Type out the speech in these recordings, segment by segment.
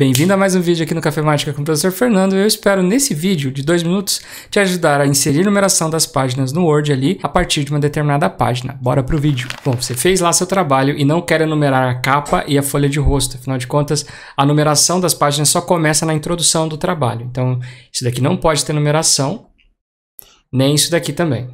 Bem-vindo a mais um vídeo aqui no Café Mágica com o professor Fernando. Eu espero nesse vídeo de dois minutos te ajudar a inserir numeração das páginas no Word ali a partir de uma determinada página. Bora pro vídeo. Bom, você fez lá seu trabalho e não quer enumerar a capa e a folha de rosto. Afinal de contas, a numeração das páginas só começa na introdução do trabalho. Então, isso daqui não pode ter numeração, nem isso daqui também.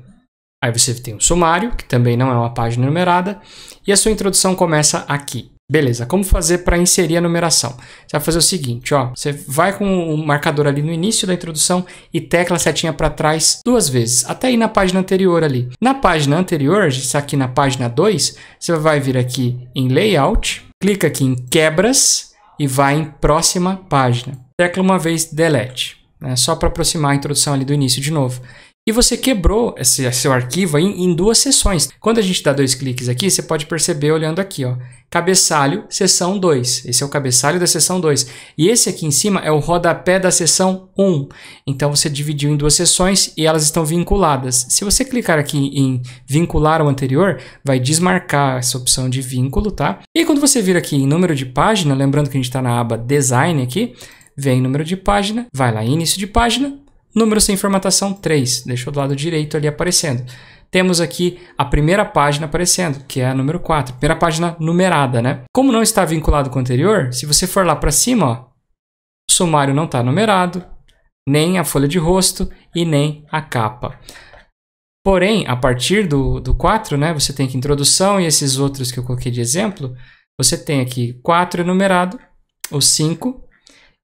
Aí você tem o um sumário, que também não é uma página numerada, e a sua introdução começa aqui. Beleza, como fazer para inserir a numeração? Você vai fazer o seguinte, ó, você vai com o marcador ali no início da introdução e tecla a setinha para trás duas vezes, até ir na página anterior ali. Na página anterior, está aqui na página 2, você vai vir aqui em Layout, clica aqui em Quebras e vai em Próxima Página. Tecla uma vez Delete, né, só para aproximar a introdução ali do início de novo e você quebrou esse seu arquivo em, em duas sessões. Quando a gente dá dois cliques aqui, você pode perceber olhando aqui, ó, cabeçalho, sessão 2. Esse é o cabeçalho da sessão 2. E esse aqui em cima é o rodapé da sessão 1. Um. Então você dividiu em duas sessões e elas estão vinculadas. Se você clicar aqui em vincular ao anterior, vai desmarcar essa opção de vínculo, tá? E quando você vir aqui em número de página, lembrando que a gente está na aba design aqui, vem número de página, vai lá início de página, Número sem formatação 3, deixou do lado direito ali aparecendo. Temos aqui a primeira página aparecendo, que é a número 4, primeira página numerada, né? Como não está vinculado com o anterior, se você for lá para cima, ó, o sumário não está numerado, nem a folha de rosto e nem a capa. Porém, a partir do, do 4, né, você tem aqui introdução e esses outros que eu coloquei de exemplo, você tem aqui 4 enumerado, é o 5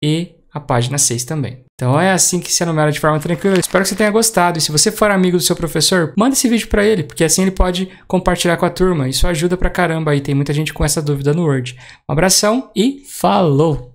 e a página 6 também. Então é assim que se enumera de forma tranquila. Espero que você tenha gostado. E se você for amigo do seu professor, manda esse vídeo para ele, porque assim ele pode compartilhar com a turma. Isso ajuda pra caramba aí. Tem muita gente com essa dúvida no Word. Um abração e falou!